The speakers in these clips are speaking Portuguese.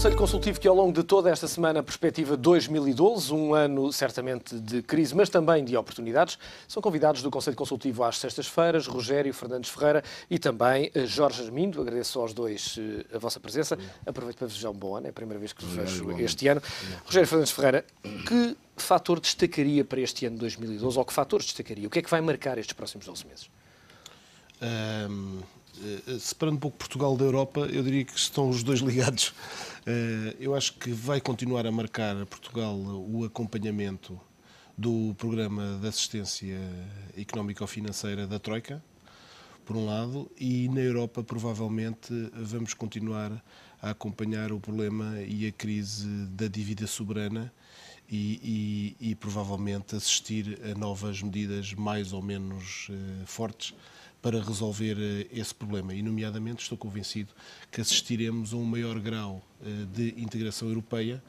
Conselho Consultivo que ao longo de toda esta semana perspectiva 2012, um ano certamente de crise, mas também de oportunidades. São convidados do Conselho Consultivo às sextas-feiras, Rogério Fernandes Ferreira e também eh, Jorge Armindo. Agradeço aos dois eh, a vossa presença. Aproveito para desejar um bom ano, é a primeira vez que vos vejo este ano. Rogério Fernandes Ferreira, que fator destacaria para este ano 2012 ou que fatores destacaria? O que é que vai marcar estes próximos 12 meses? Eh, eh, separando um pouco Portugal da Europa, eu diria que estão os dois ligados. Eh, eu acho que vai continuar a marcar a Portugal o acompanhamento do programa de assistência económico-financeira da Troika, por um lado, e na Europa provavelmente vamos continuar a acompanhar o problema e a crise da dívida soberana e, e, e provavelmente assistir a novas medidas mais ou menos fortes para resolver eh, esse problema. E, nomeadamente, estou convencido que assistiremos a um maior grau eh, de integração europeia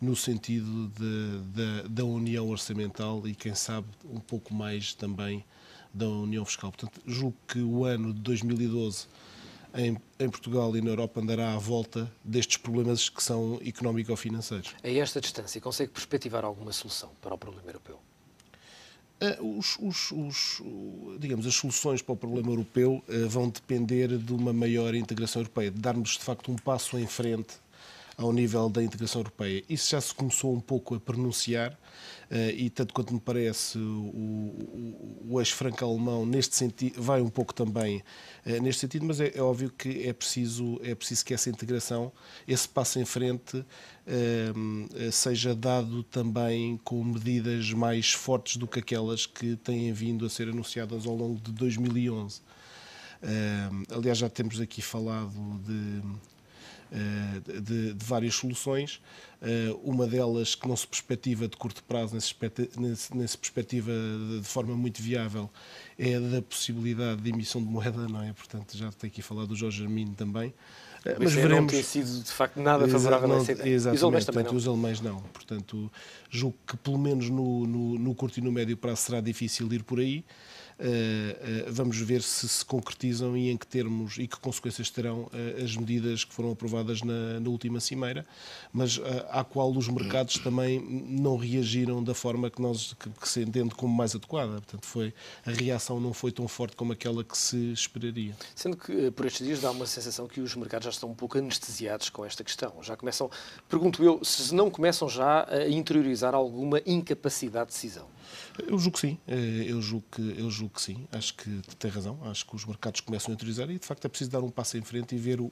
no sentido de, de, da união orçamental e, quem sabe, um pouco mais também da união fiscal. Portanto, julgo que o ano de 2012 em, em, Portugal e na Europa andará à volta destes problemas que são económico-financeiros. A esta distância, consegue perspectivar alguma solução para o problema europeu? Eh, os, os, os, digamos, as soluções para o problema europeu eh, vão depender de uma maior integração europeia, de darmos de facto um passo em frente ao nível da integração europeia. Isso já se começou um pouco a pronunciar eh, e tanto quanto me parece, o, o, o franco-alemão neste sentido vai um pouco também eh, neste sentido, mas é, é, óbvio que é preciso, é preciso que essa integração, esse passo em frente, eh, seja dado também com medidas mais fortes do que aquelas que têm vindo a ser anunciadas ao longo de 2011. aliás, já temos aqui falado de eh, de, de, várias soluções. Eh, uma delas que não se perspectiva de curto prazo, nem se perspectiva de forma muito viável, é da possibilidade de emissão de moeda, não é? Portanto, já tenho aqui falado do Jorge Armin também. Eh, mas, mas veremos. Não tem sido, de facto, nada favorável não, nessa ideia. Exatamente. Os alemães também portanto, não. Os alemães não. Portanto, julgo que, pelo menos no, no, no curto e no médio prazo, será difícil ir por aí. Eh, eh, vamos ver se se concretizam e em que termos e que consequências terão eh, as medidas que foram aprovadas na, na última cimeira, mas à qual os mercados também não reagiram da forma que nós que, que se entende como mais adequada. Portanto, foi a reação não foi tão forte como aquela que se esperaria. Sendo que por estes dias dá uma sensação que os mercados já estão um pouco anestesiados com esta questão. Já começam, pergunto eu, se não começam já a interiorizar alguma incapacidade de decisão. Eu julgo que sim, eh, eu julgo que, eu julgo que sim, acho que tem razão, acho que os mercados começam a interiorizar e de facto é preciso dar um passo em frente e ver, o,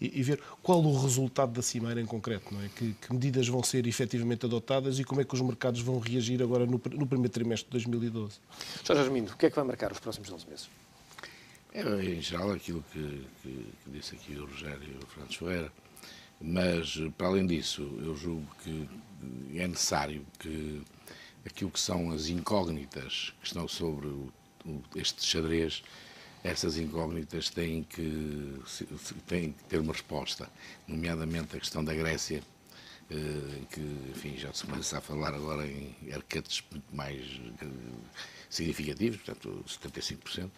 e, e ver qual o resultado da Cimeira em concreto, não é? Que, que, medidas vão ser efetivamente adotadas e como é que os mercados vão reagir agora no, no primeiro trimestre de 2012. Jorge Armindo, o que é que vai marcar os próximos 12 meses? É, em geral, aquilo que, que, que disse aqui o Rogério Francisco Ferreira, mas para além disso, eu julgo que é necessário que aquilo que são as incógnitas que estão sobre o, o, este xadrez, essas incógnitas têm que, têm que ter uma resposta, nomeadamente a questão da Grécia, eh, que enfim, já se começa a falar agora em arquetes muito mais eh, significativos, portanto 75%.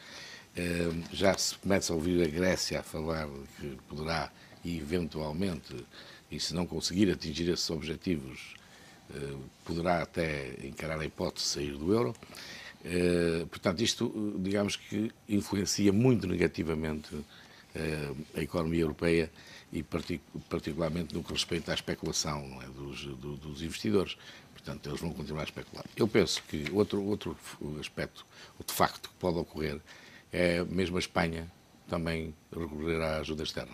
Eh, já se começa a ouvir a Grécia a falar que poderá eventualmente, e se não conseguir atingir esses objetivos, eh, poderá até encarar a hipótese de sair do euro. Eh, portanto, isto, digamos que influencia muito negativamente eh, a economia europeia e particularmente no que respeita à especulação é, dos, do, dos, investidores. Portanto, eles vão continuar a especular. Eu penso que outro, outro aspecto, outro facto que pode ocorrer é mesmo a Espanha também recorrer à ajuda externa.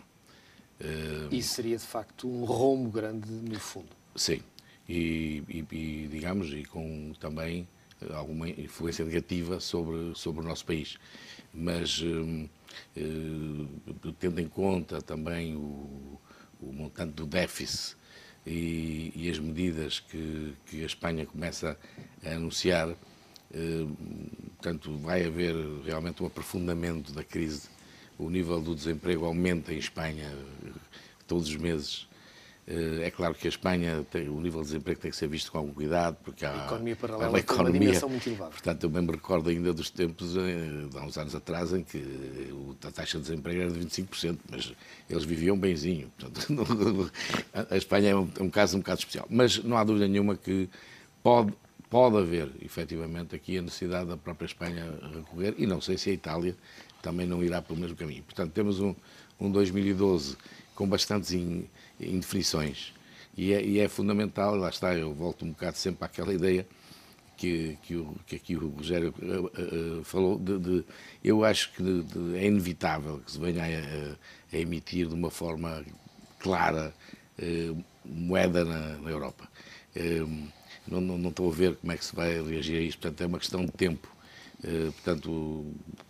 Isso seria, de facto, um rombo grande no fundo. Sim, e, e, e digamos, e com também eh, alguma influência negativa sobre, sobre o nosso país. Mas, eh, eh, tendo em conta também o, o montante do déficit e, e as medidas que, que, a Espanha começa a anunciar, eh, portanto, vai haver realmente um aprofundamento da crise. O nível do desemprego aumenta em Espanha eh, todos os meses eh, é claro que a Espanha, tem, o nível de desemprego tem que ser visto com algum cuidado, porque há a economia paralela, uma economia, uma dimensão muito elevada. Portanto, eu mesmo me recordo ainda dos tempos, eh, há uns anos atrás, em que a taxa de desemprego era de 25%, mas eles viviam benzinho. Portanto, a Espanha é um, é um caso um bocado especial. Mas não há dúvida nenhuma que pode, pode haver, efetivamente, aqui a necessidade da própria Espanha recorrer, e não sei se a Itália também não irá pelo mesmo caminho. Portanto, temos um, um 2012 com bastantes. In, indefinições. E é, e é, fundamental, lá está, eu volto um bocado sempre àquela ideia que, que, o, que aqui o Rogério uh, uh, falou, de, de, eu acho que de, de, é inevitável que se venha a, a, emitir de uma forma clara uh, moeda na, na Europa. Não, não, não, estou a ver como é que se vai reagir a isto, portanto é uma questão de tempo. portanto,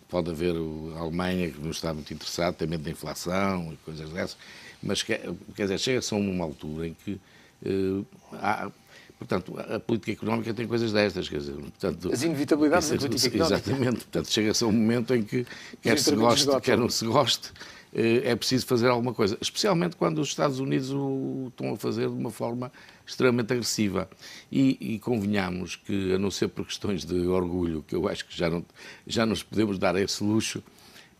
pode haver a Alemanha que não está muito interessada, tem medo da inflação e coisas dessas, mas, quer, é, quer dizer, chega-se a uma altura em que uh, há, Portanto, a política económica tem coisas destas, quer dizer, portanto, as inevitabilidades da política económica. Exatamente, portanto, chega-se a um momento em que, quer se goste, quer não se goste, eh, é preciso fazer alguma coisa, especialmente quando os Estados Unidos o estão a fazer de uma forma extremamente agressiva. E, e convenhamos que, a não ser por questões de orgulho, que eu acho que já não, já nos podemos dar esse luxo,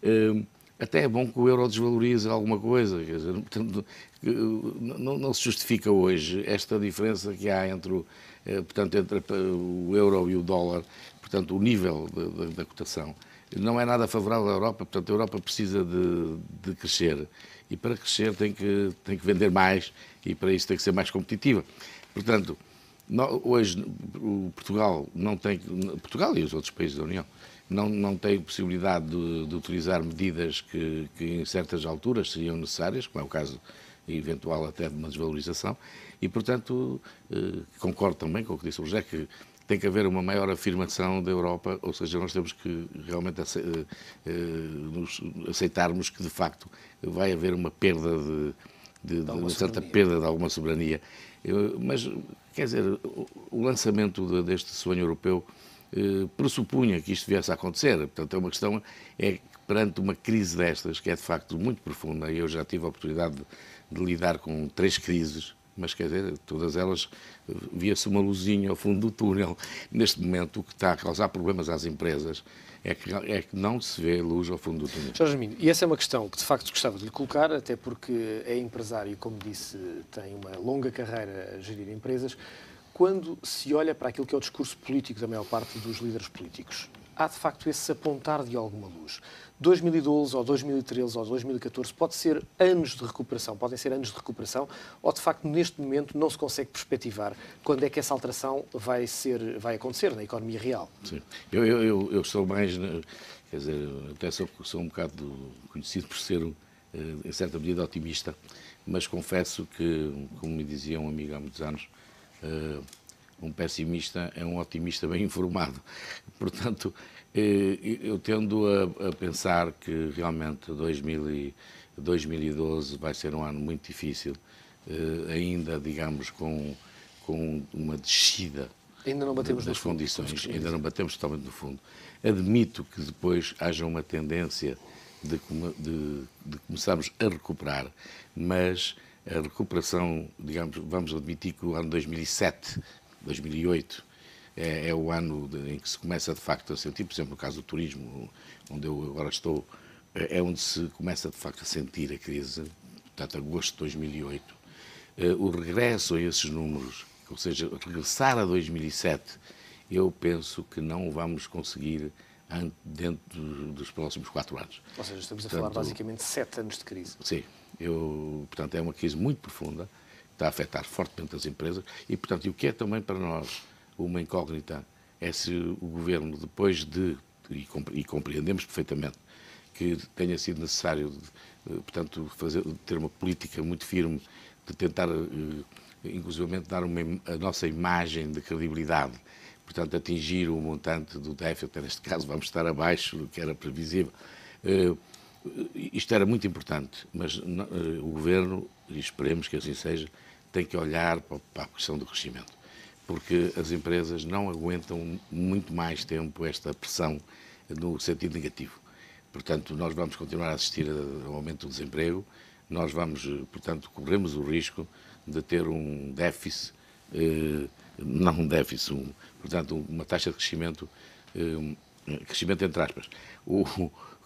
eh, até é bom que o euro desvalorize alguma coisa, quer dizer, portanto, eh, não, não, se justifica hoje esta diferença que há entre o, eh, portanto, entre o euro e o dólar, portanto, o nível da, da, da cotação. Não é nada favorável à Europa, portanto, a Europa precisa de, de, crescer e para crescer tem que, tem que vender mais e para isso tem que ser mais competitiva. Portanto, hoje o Portugal não tem Portugal e os outros países da União não, não tem possibilidade de, de utilizar medidas que, que, em certas alturas seriam necessárias, como é o caso eventual até de uma desvalorização, e, portanto, eh, concordo também com o que disse o José, que tem que haver uma maior afirmação da Europa, ou seja, nós temos que realmente eh, eh, aceitarmos que, de facto, vai haver uma perda de, de, de uma certa perda de alguma soberania. Mas, quer dizer, o lançamento deste sonho europeu eh, pressupunha que isto viesse a acontecer. Portanto, é uma questão é perante uma crise destas, que é de facto muito profunda, e eu já tive a oportunidade de, de lidar com três crises, mas quer dizer, todas elas eh, via-se uma luzinha ao fundo do túnel. Neste momento, o que está a causar problemas às empresas é que, é que não se vê luz ao fundo do túnel. Jorge Mino, e essa é uma questão que de facto gostava de lhe colocar, até porque é empresário, e, como disse, tem uma longa carreira a gerir empresas quando se olha para aquilo que é o discurso político da maior parte dos líderes políticos, há de facto esse apontar de alguma luz. 2012 ou 2013 ou 2014 pode ser anos de recuperação, podem ser anos de recuperação, ou de facto neste momento não se consegue perspectivar quando é que essa alteração vai ser vai acontecer na economia real. Sim, eu, eu, eu, eu sou mais, eh, quer dizer, até sou, sou um bocado conhecido por ser eh, em certa medida otimista, mas confesso que, como me dizia um amigo há muitos anos, eh, um pessimista é um otimista bem informado. Portanto, eh, eu tendo a, pensar que realmente 2012 vai ser um ano muito difícil, eh, ainda, digamos, com, com uma descida ainda não batemos das condições, ainda não batemos totalmente no fundo. Admito que depois haja uma tendência de, de, de começarmos a recuperar, mas a recuperação, digamos, vamos admitir que o ano 2007, 2008, é, é o ano de, em que se começa de facto a sentir, por exemplo, no caso do turismo, onde eu agora estou, é, é onde se começa de facto a sentir a crise, portanto, agosto de 2008. Eh, o regresso a esses números, ou seja, regressar a 2007, eu penso que não vamos conseguir dentro dos próximos quatro anos. Ou seja, estamos a Portanto, falar basicamente de sete anos de crise. Sim. Eu, portanto, é uma crise muito profunda, está a afetar fortemente as empresas e, portanto, e o que é também para nós uma incógnita é se o governo, depois de, e compreendemos perfeitamente, que tenha sido necessário, eh, portanto, fazer, ter uma política muito firme de tentar, eh, inclusivamente, dar uma, a nossa imagem de credibilidade portanto, atingir o montante do déficit, neste caso vamos estar abaixo do que era previsível, eh, isto era muito importante, mas eh, o governo, e esperemos que assim seja, tem que olhar para a questão do crescimento, porque as empresas não aguentam muito mais tempo esta pressão no sentido negativo. Portanto, nós vamos continuar a assistir ao aumento do desemprego, nós vamos, eh, portanto, corremos o risco de ter um déficit, eh, não um déficit, um, portanto, uma taxa de crescimento, crescimento entre aspas. O,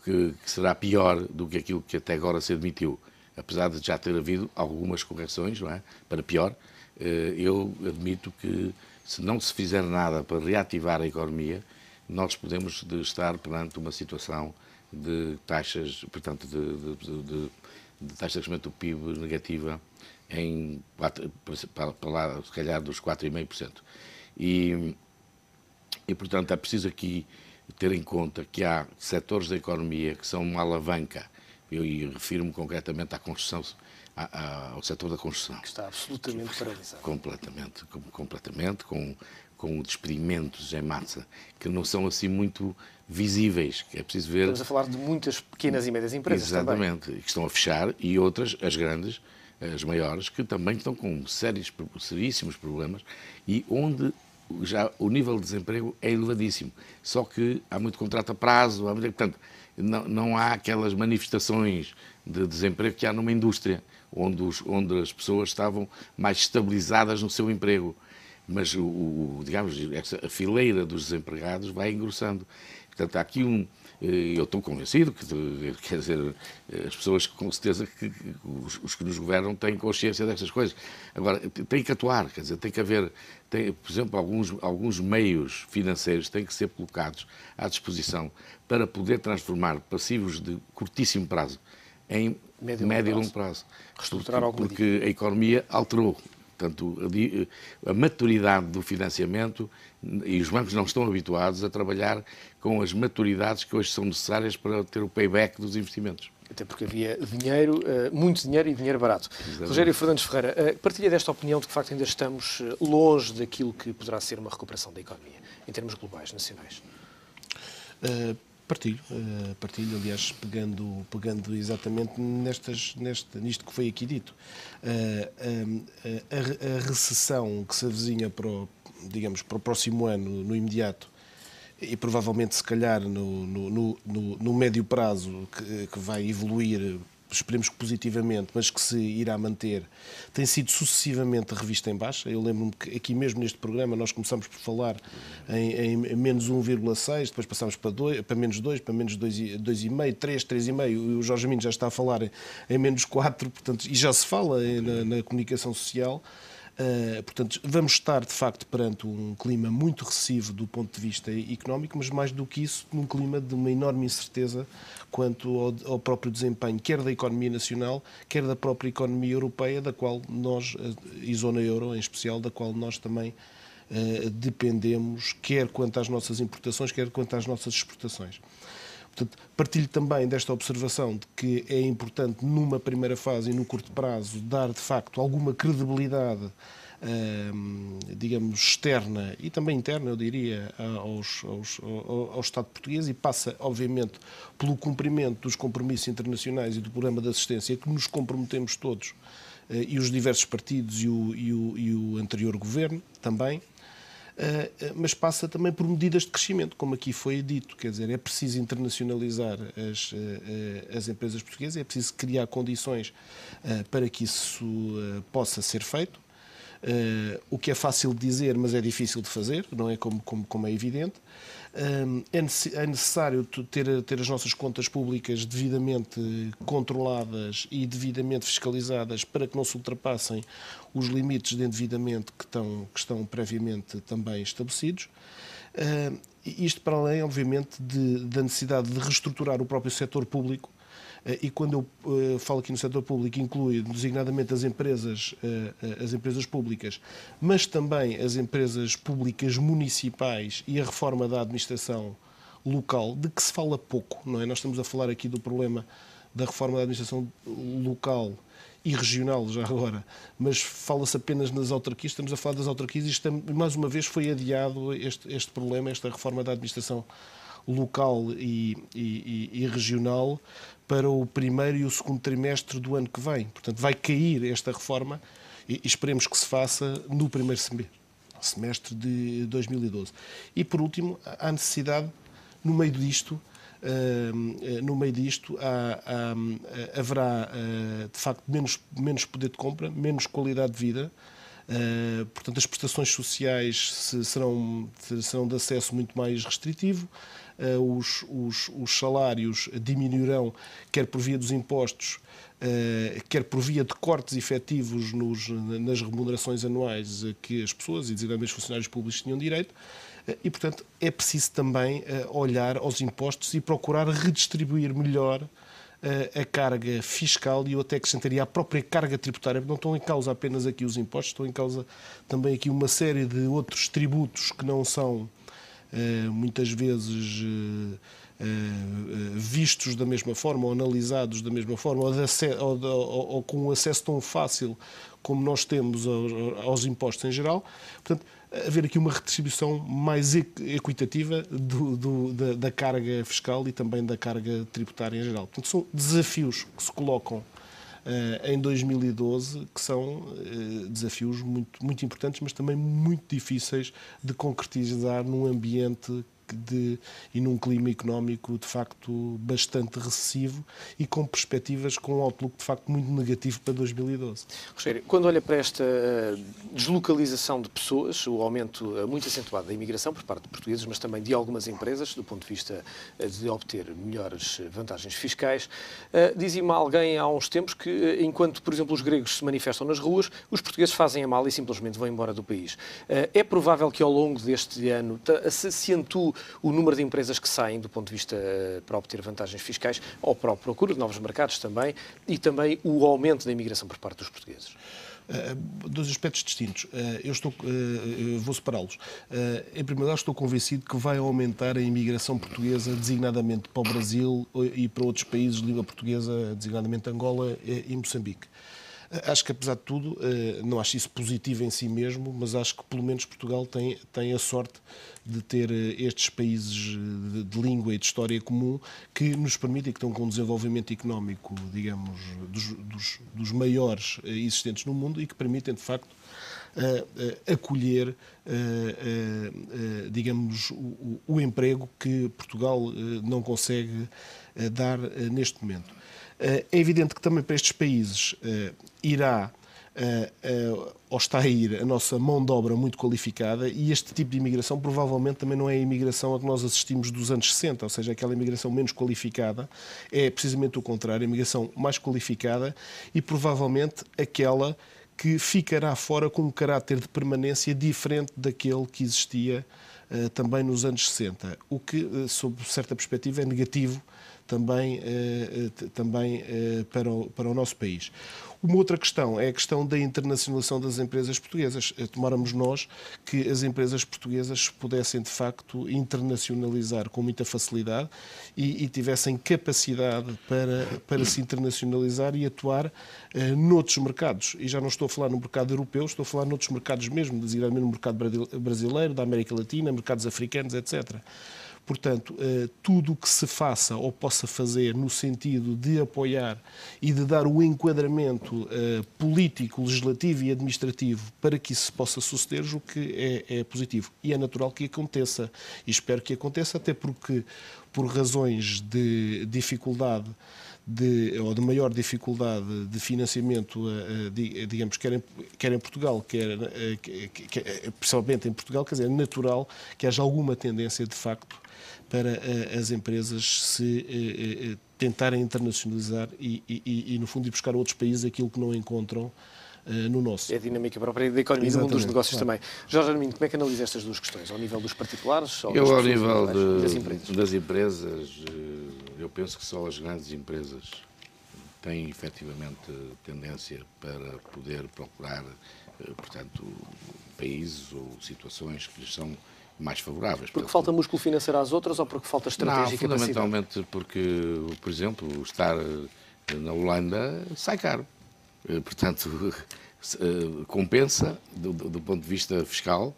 que, que será pior do que aquilo que até agora se admitiu. Apesar de já ter havido algumas correções, não é? Para pior, eh, eu admito que se não se fizer nada para reativar a economia, nós podemos estar perante uma situação de taxas, portanto, de, de, de, de taxa de crescimento do PIB negativa em para, para lá, se calhar, dos 4,5%. E, e, portanto, é preciso aqui ter em conta que há setores da economia que são uma alavanca, eu refiro-me concretamente à construção, à, à, ao setor da construção. Que está absolutamente paralisado. Completamente, com, completamente, com, com despedimentos em massa, que não são assim muito visíveis, que é preciso ver... Estamos a falar de muitas pequenas e médias empresas Exatamente, também. que estão a fechar, e outras, as grandes, as maiores, que também estão com sérios, seríssimos problemas, e onde já o nível de desemprego é elevadíssimo. Só que há muito contrato a prazo, há muito, portanto, não, não há aquelas manifestações de desemprego que há numa indústria, onde, os, onde as pessoas estavam mais estabilizadas no seu emprego. Mas, o, o digamos, a fileira dos desempregados vai engrossando. Portanto, há aqui um, eh, eu estou convencido que, eh, quer dizer, eh, as pessoas com certeza que os, os, que nos governam têm consciência destas coisas. Agora, tem que atuar, quer dizer, tem que haver, tem, por exemplo, alguns, alguns meios financeiros têm que ser colocados à disposição para poder transformar passivos de curtíssimo prazo em médio, médio e longo prazo. prazo. Reestruturar porque, porque a economia alterou, Portanto, eh, a maturidade do financiamento e os bancos não estão habituados a trabalhar com as maturidades que hoje são necessárias para ter o payback dos investimentos. Até porque havia dinheiro, eh, muito dinheiro e dinheiro barato. Exatamente. Rogério Fernandes Ferreira, eh, partilha desta opinião de que, de facto, ainda estamos longe daquilo que poderá ser uma recuperação da economia, em termos globais, nacionais? Uh, Partilho, uh, partilho, aliás, pegando, pegando exatamente nestas, neste, nisto que foi aqui dito. Uh, a, a, recessão que se avizinha para o, digamos, para o próximo ano, no imediato, e provavelmente, se calhar, no, no, no, no médio prazo, que, que vai evoluir esperemos que positivamente, mas que se irá manter, tem sido sucessivamente revista em baixa. Eu lembro-me que aqui mesmo neste programa nós começamos por falar em, em menos 1,6, depois passámos para, para menos 2, para menos 2,5, 3, 3,5. O Jorge Mino já está a falar em menos 4, portanto, e já se fala na, na comunicação social. Eh, portanto, vamos estar, de facto, perante um clima muito recessivo do ponto de vista económico, mas mais do que isso, num clima de uma enorme incerteza quanto ao, ao próprio desempenho, quer da economia nacional, quer da própria economia europeia, da qual nós, eh, e zona euro em especial, da qual nós também uh, dependemos, quer quanto às nossas importações, quer quanto às nossas exportações. Portanto, partilho também desta observação de que é importante, numa primeira fase e no curto prazo, dar de facto alguma credibilidade, ehm, digamos, externa e também interna, eu diria, aos, aos, ao Estado português e passa, obviamente, pelo cumprimento dos compromissos internacionais e do programa de assistência que nos comprometemos todos eh, e os diversos partidos e o, e o, e o anterior governo também. Eh, eh, mas passa também por medidas de crescimento, como aqui foi dito. Quer dizer, é preciso internacionalizar as, eh, as empresas portuguesas, é preciso criar condições para que isso possa ser feito. o que é fácil de dizer, mas é difícil de fazer, não é como, como, como é evidente. É, é necessário ter, as nossas contas públicas devidamente controladas e devidamente fiscalizadas para que não se ultrapassem os limites de endividamento que estão, que estão previamente também estabelecidos. Isto para além, obviamente, de, da necessidade de reestruturar o próprio setor público eh, e quando eu eh, falo aqui no setor público, inclui designadamente as empresas, eh, as empresas públicas, mas também as empresas públicas municipais e a reforma da administração local, de que se fala pouco, não é? Nós estamos a falar aqui do problema da reforma da administração local e regional já agora, mas fala-se apenas nas autarquias, estamos a falar das autarquias e estamos, mais uma vez foi adiado este, este problema, esta reforma da administração local e, e, e, regional, para o primeiro e o segundo trimestre do ano que vem. Portanto, vai cair esta reforma e esperemos que se faça no primeiro semestre de 2012. E por último, há necessidade, no meio disto, eh, eh, no meio disto há, há, eh, haverá de facto menos, menos poder de compra, menos qualidade de vida. Uh, portanto, as prestações sociais serão, serão de acesso muito mais restritivo, eh, os, os, os salários diminuirão, quer por via dos impostos, Uh, quer por via de cortes efetivos nos, nas remunerações anuais eh, que as pessoas, e designadamente os funcionários públicos, tinham direito. Uh, e, portanto, é preciso também uh, olhar aos impostos e procurar redistribuir melhor a carga fiscal e eu até acrescentaria a própria carga tributária. Não estão em causa apenas aqui os impostos, estão em causa também aqui uma série de outros tributos que não são eh, muitas vezes eh, eh, vistos da mesma forma ou analisados da mesma forma ou, de, ou, de, ou, com um acesso tão fácil como nós temos aos, aos impostos em geral. Portanto, haver aqui uma redistribuição mais equitativa do, do, da, da, carga fiscal e também da carga tributária em geral. Portanto, são desafios que se colocam eh, em 2012, que são eh, desafios muito, muito importantes, mas também muito difíceis de concretizar num ambiente de, e num clima económico de facto bastante recessivo e com perspectivas com um outlook de facto muito negativo para 2012. Rogério, quando olha para esta eh, deslocalização de pessoas, o aumento eh, muito acentuado da imigração por parte de portugueses, mas também de algumas empresas, do ponto de vista eh, de obter melhores vantagens fiscais, dizia-me alguém há uns tempos que enquanto, por exemplo, os gregos se manifestam nas ruas, os portugueses fazem a mal e simplesmente vão embora do país. É provável que ao longo deste ano se acentue o número de empresas que saem do ponto de vista eh, para obter vantagens fiscais ou para a procura de novos mercados também e também o aumento da imigração por parte dos portugueses? Uh, dois aspectos distintos. Uh, eu, estou, uh, eu vou separá-los. Em primeiro lugar, estou convencido que vai aumentar a imigração portuguesa, designadamente para o Brasil e para outros países de língua portuguesa, designadamente Angola e Moçambique. Acho que, apesar de tudo, eh, não acho isso positivo em si mesmo, mas acho que pelo menos Portugal tem, tem a sorte de ter eh, estes países eh, de, de língua e de história comum que nos permitem, que estão com um desenvolvimento económico, digamos, dos, dos, dos maiores existentes no mundo e que permitem, de facto, acolher, digamos, o, o emprego que Portugal não consegue dar neste momento. Eh, é evidente que também para estes países eh, irá ou eh, está a ir a nossa mão de obra muito qualificada e este tipo de imigração provavelmente também não é a imigração a que nós assistimos dos anos 60, ou seja, aquela imigração menos qualificada, é precisamente o contrário, a imigração mais qualificada e provavelmente aquela que ficará fora com um caráter de permanência diferente daquele que existia também nos anos 60, o que, sob certa perspectiva, é negativo também, eh, eh, também eh, para, o, para o nosso país. Uma outra questão é a questão da internacionalização das empresas portuguesas. Tomáramos nós que as empresas portuguesas pudessem, de facto, internacionalizar com muita facilidade e, e tivessem capacidade para, para se internacionalizar e atuar uh, noutros mercados. E já não estou a falar no mercado europeu, estou a falar noutros mercados mesmo, designadamente no mercado brasileiro, da América Latina, mercados africanos, etc. Portanto, eh, tudo o que se faça ou possa fazer no sentido de apoiar e de dar o enquadramento eh, político, legislativo e administrativo para que isso possa suceder, o que é, é positivo. E é natural que aconteça. E espero que aconteça, até porque, por razões de dificuldade de, ou de maior dificuldade de financiamento, eh, eh, eh, digamos, quer em, quer em Portugal, quer, quer, principalmente em Portugal, quer dizer, é natural que haja alguma tendência, de facto, para as empresas se tentarem internacionalizar e, e, e, no fundo, ir buscar outros países aquilo que não encontram eh, no nosso. É a dinâmica própria da economia Exatamente, do mundo dos negócios claro. também. Jorge Armin, como é que analisa estas duas questões? Ao nível dos particulares? Ou eu, ao nível de, das, empresas? das empresas, eh, eu penso que só as grandes empresas têm efetivamente tendência para poder procurar, eh, portanto, países ou situações que lhes são mais favoráveis. Porque falta músculo financeiro às outras ou porque falta estratégia Não, fundamentalmente capacidade? porque, por exemplo, estar na Holanda sai caro. Eh, portanto, eh, compensa do, do, ponto de vista fiscal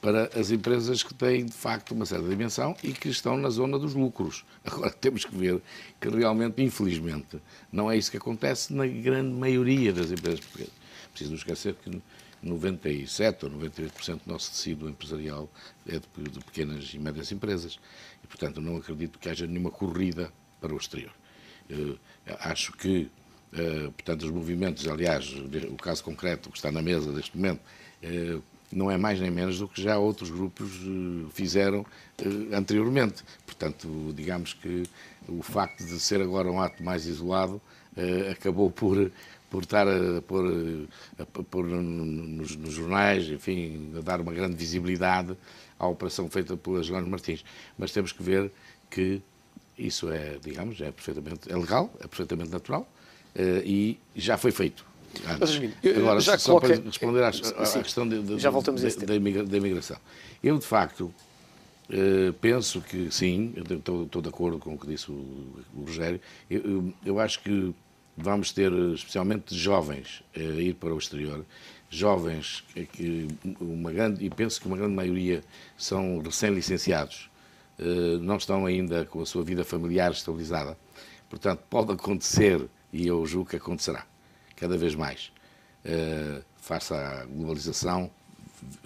para as empresas que têm de facto uma certa dimensão e que estão na zona dos lucros. Agora temos que ver que realmente, infelizmente, não é isso que acontece na grande maioria das empresas portuguesas. Preciso não esquecer que 97 ou 98% do nosso tecido empresarial é de, de pequenas e médias empresas e, portanto, não acredito que haja nenhuma corrida para o exterior. Eu eh, acho que eh, portanto, os movimentos, aliás, o caso concreto que está na mesa neste momento, eh, não é mais nem menos do que já outros grupos eh, fizeram anteriormente. Portanto, digamos que o facto de ser agora um ato mais isolado acabou por por estar a pôr, a pôr nos, nos, jornais, enfim, a dar uma grande visibilidade à operação feita pela Joana Martins. Mas temos que ver que isso é, digamos, é perfeitamente é legal, é perfeitamente natural, eh, e já foi feito. Ah, agora, já só coloca... para responder Sim, à, questão de, de, de, da, imigração. Eu, de facto, Uh, penso que sim, estou de acordo com o que disse o, o Rogério. Eu, eu, eu, acho que vamos ter, especialmente jovens, uh, ir para o exterior. Jovens, que, uma grande, e penso que uma grande maioria são recém-licenciados, uh, não estão ainda com a sua vida familiar estabilizada. Portanto, pode acontecer e eu julgo que acontecerá cada vez mais. Uh, face à globalização,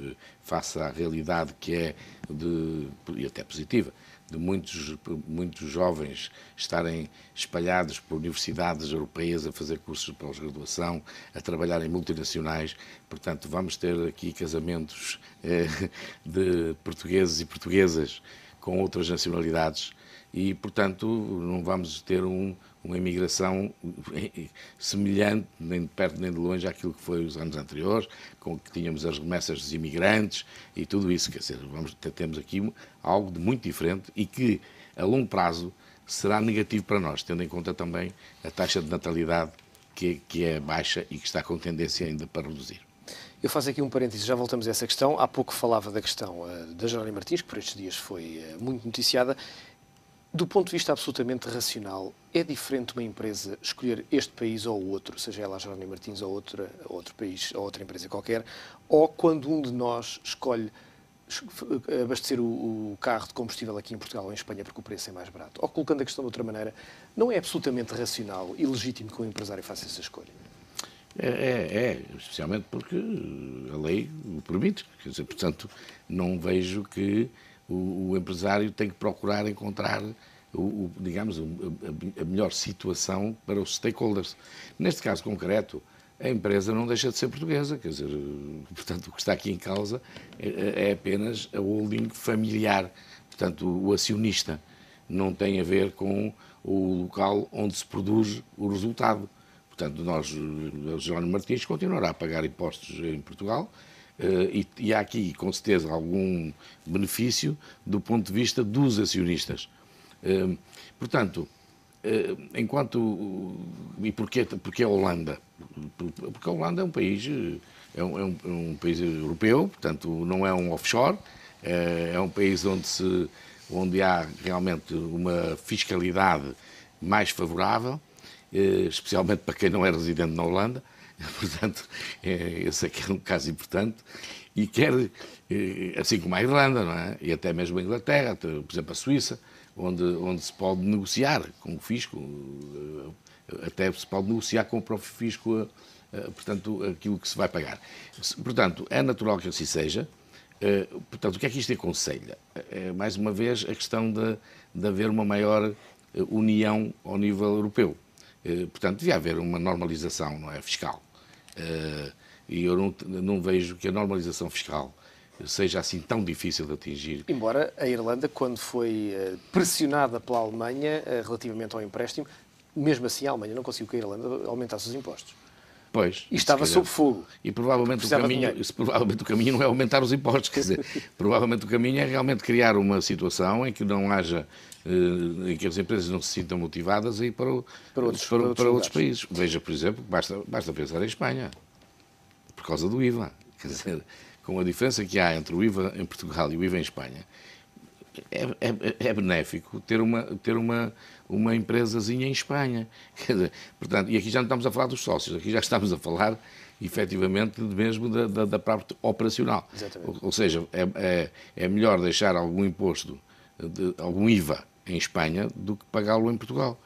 eh, face à realidade que é, de, e até positiva, de muitos, muitos jovens estarem espalhados por universidades europeias a fazer cursos de pós-graduação, a trabalhar em multinacionais. Portanto, vamos ter aqui casamentos eh, de portugueses e portuguesas com outras nacionalidades e, portanto, não vamos ter um, uma imigração eh, eh, semelhante, nem de perto nem de longe, àquilo que foi os anos anteriores, com que tínhamos as remessas dos imigrantes e tudo isso. Quer dizer, vamos, temos aqui algo de muito diferente e que, a longo prazo, será negativo para nós, tendo em conta também a taxa de natalidade que, que é baixa e que está com tendência ainda para reduzir. Eu faço aqui um parênteses, já voltamos a essa questão. Há pouco falava da questão uh, da Jerónimo Martins, que por estes dias foi uh, muito noticiada. Do ponto de vista absolutamente racional, é diferente uma empresa escolher este país ou outro, seja ela a Jerónimo Martins ou outra, outro país ou outra empresa qualquer, ou quando um de nós escolhe abastecer o, carro de combustível aqui em Portugal ou em Espanha porque o preço é mais barato. Ou colocando a questão de outra maneira, não é absolutamente racional e legítimo que um empresário faça essa escolha? É, é, é, especialmente porque a lei o permite. Quer dizer, portanto, não vejo que o, o empresário tem que procurar encontrar o, o, digamos, a, a, melhor situação para os stakeholders. Neste caso concreto, a empresa não deixa de ser portuguesa, quer dizer, portanto, o que está aqui em causa é, é, é apenas a holding familiar, portanto, o, o acionista. Não tem a ver com o local onde se produz o resultado. Portanto, nós, o Jerónimo Martins, continuará a pagar impostos em Portugal, eh, e, e há aqui, com certeza, algum benefício do ponto de vista dos acionistas. Eh, portanto, eh, enquanto. E porquê, porquê a Holanda? Porque a Holanda é um país, é, é um, é um país europeu, portanto, não é um offshore, é um país onde, se, onde há realmente uma fiscalidade mais favorável, especialmente para quem não é residente na Holanda. Portanto, é, esse aqui é um caso importante. E quer, eh, assim como a Irlanda, não é? e até mesmo a Inglaterra, por exemplo, a Suíça, onde, onde se pode negociar com o fisco, eh, até se pode negociar com o próprio fisco, eh, portanto, aquilo que se vai pagar. Portanto, é natural que assim seja. Portanto, o que é que isto aconselha? É, é mais uma vez, a questão de, de haver uma maior união ao nível europeu. Portanto, devia haver uma normalização não é, fiscal. Eh, e eu não, não vejo que a normalização fiscal seja assim tão difícil de atingir. Embora a Irlanda, quando foi eh, pressionada pela Alemanha eh, relativamente ao empréstimo, mesmo assim a Alemanha não conseguiu que a Irlanda aumentasse os impostos. Pois. E estava sob fogo. E provavelmente o, caminho, é, provavelmente o caminho não é aumentar os impostos, quer dizer, provavelmente o caminho é realmente criar uma situação em que não haja eh, em que as empresas não se sintam motivadas a ir para, o, para, outros, para, para, outros, para outros países. Veja, por exemplo, basta, basta pensar em Espanha, por causa do IVA. Quer dizer, com a diferença que há entre o IVA em Portugal e o IVA em Espanha, é, é, é benéfico ter uma, ter uma uma empresazinha em Espanha. Dizer, portanto, e aqui já não estamos a falar dos sócios, aqui já estamos a falar, efetivamente, mesmo da, da, da parte operacional. Ou, ou, seja, é, é, é, melhor deixar algum imposto, de, algum IVA em Espanha do que pagá-lo em Portugal.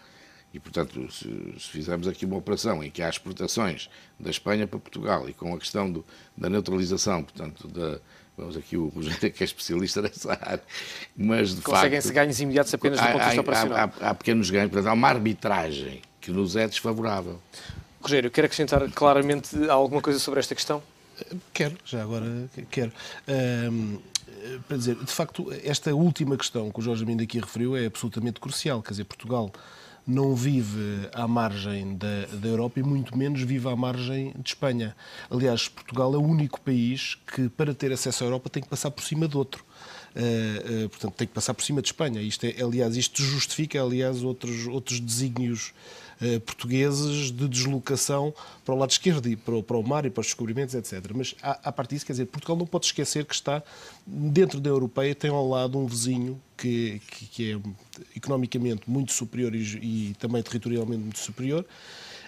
E, portanto, se, se, fizermos aqui uma operação em que há exportações da Espanha para Portugal e com a questão do, da neutralização, portanto, da, Vamos aqui, o Rogério que é especialista nessa área. Mas, de Conseguem-se ganhos imediatos apenas do ponto de vista operacional. Há, há, há pequenos ganhos, portanto, há uma arbitragem que nos é desfavorável. Rogério, quer acrescentar claramente alguma coisa sobre esta questão? Quero, já agora quero. Um, para dizer, de facto, esta última questão que o Jorge Mendes aqui referiu é absolutamente crucial. Quer dizer, Portugal não vive à margem da, da Europa e muito menos vive à margem de Espanha. Aliás, Portugal é o único país que, para ter acesso à Europa, tem que passar por cima de outro. Uh, uh, portanto, tem que passar por cima de Espanha. Isto é, aliás, isto justifica, aliás, outros, outros desígnios eh, portugueses de deslocação para o lado esquerdo e para, para o mar e para os descobrimentos, etc. Mas, a, a parte disso, quer dizer, Portugal não pode esquecer que está dentro da Europeia, tem ao lado um vizinho que, que, que é economicamente muito superior e, e também territorialmente muito superior,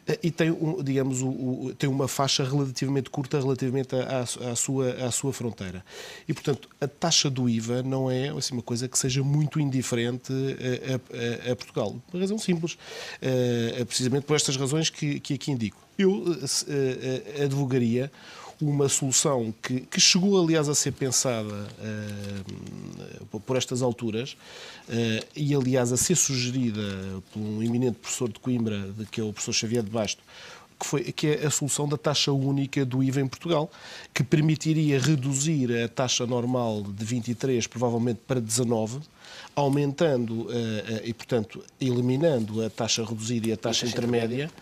eh, e tem, um, digamos, o, o, tem uma faixa relativamente curta relativamente à, à, sua, à sua fronteira. E, portanto, a taxa do IVA não é assim, uma coisa que seja muito indiferente eh, a, a, a Portugal. Uma razão simples, uh, precisamente por estas razões que, que aqui indico. Eu uh, advogaria uma solução que, que chegou, aliás, a ser pensada uh, por estas alturas uh, e, aliás, a ser sugerida por um eminente professor de Coimbra, de, que é o professor Xavier de Basto, que, foi, que é a solução da taxa única do IVA em Portugal, que permitiria reduzir a taxa normal de 23, provavelmente, para 19, aumentando uh, e, portanto, eliminando a taxa reduzida e a taxa intermédia. intermédia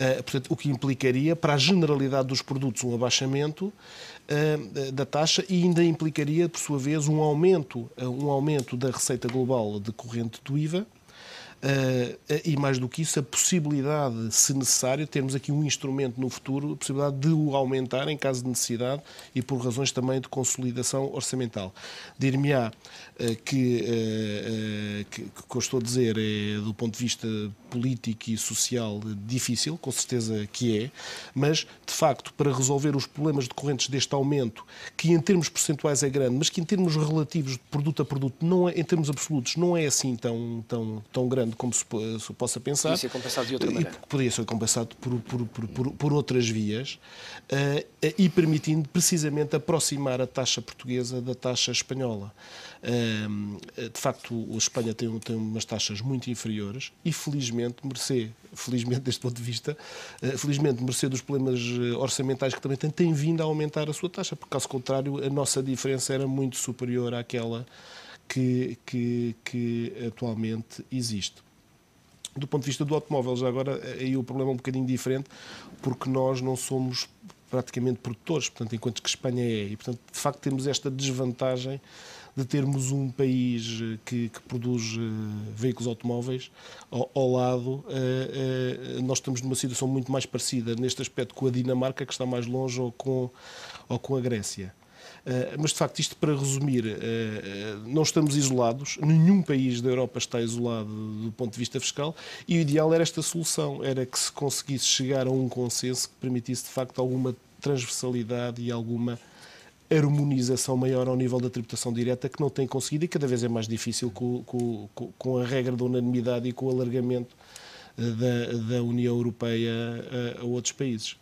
Uh, portanto, o que implicaria para a generalidade dos produtos um abaixamento uh, da taxa e ainda implicaria, por sua vez, um aumento, eh, um aumento da receita global decorrente do IVA eh, eh, e mais do que isso, a possibilidade, se necessário, termos aqui um instrumento no futuro, a possibilidade de o aumentar em caso de necessidade e por razões também de consolidação orçamental. Dir-me-á eh, que, que, que eu estou a dizer é, do ponto de vista político e social, difícil, com certeza que é, mas, de facto, para resolver os problemas decorrentes deste aumento, que em termos percentuais é grande, mas que em termos relativos, de produto a produto, não é, em termos absolutos, não é assim tão, tão, tão grande grande como se, se possa pensar. Podia ser compensado de outra maneira. E, podia ser compensado por, por, por, por outras vias uh, e permitindo precisamente aproximar a taxa portuguesa da taxa espanhola. Uh, de facto, a Espanha tem, tem umas taxas muito inferiores e felizmente, mercê, felizmente deste ponto de vista, uh, felizmente mercê dos problemas orçamentais que também tem, tem vindo a aumentar a sua taxa, porque caso contrário a nossa diferença era muito superior àquela que, que, que atualmente existe. Do ponto de vista do automóvel, já agora, eh, aí o problema é um bocadinho diferente, porque nós não somos praticamente produtores, portanto, enquanto que Espanha é. E, portanto, de facto, temos esta desvantagem de termos um país eh, que, que produz uh, veículos automóveis ao, ao lado, uh, uh, nós estamos numa situação muito mais parecida neste aspecto com a Dinamarca, que está mais longe, ou com, ou com a Grécia. Eh, mas, de facto, isto para resumir, eh, eh, não estamos isolados, nenhum país da Europa está isolado do ponto de vista fiscal e o ideal era esta solução, era que se conseguisse chegar a um consenso que permitisse, de facto, alguma transversalidade e alguma harmonização maior ao nível da tributação direta que não tem conseguido e cada vez é mais difícil com, com, com a regra da unanimidade e com o alargamento da, da União Europeia a, a outros países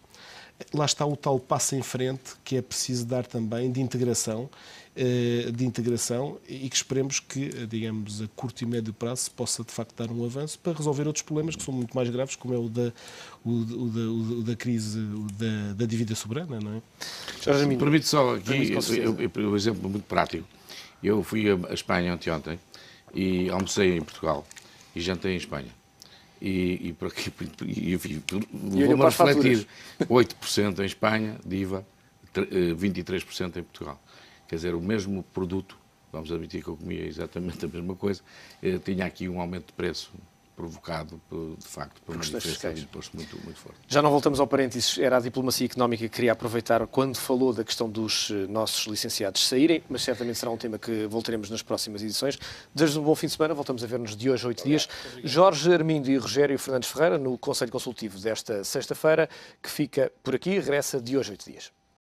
lá está o tal passo em frente que é preciso dar também de integração, eh, de integração e que esperemos que, eh, digamos, a curto e médio prazo se possa de facto dar um avanço para resolver outros problemas que são muito mais graves, como é o da, o, o o da crise da, da, dívida soberana, não é? permite só aqui um exemplo muito prático. Eu fui à Espanha ontem e almocei em Portugal e jantei em Espanha e, e, por aqui, e, e, e levou-me a refletir. 8% em Espanha de IVA, 23% em Portugal. Quer dizer, o mesmo produto, vamos admitir que eu comia exatamente a mesma coisa, eh, tinha aqui um aumento de preço provocado, de facto, por uma diferença de imposto muito, muito forte. Já não voltamos ao parênteses, era a diplomacia económica que queria aproveitar quando falou da questão dos eh, nossos licenciados saírem, mas certamente será um tema que voltaremos nas próximas edições. Desde um bom fim de semana, voltamos a ver-nos de hoje a oito dias. Jorge Armindo e Rogério Fernandes Ferreira, no Conselho Consultivo desta sexta-feira, que fica por aqui, regressa de hoje a oito dias.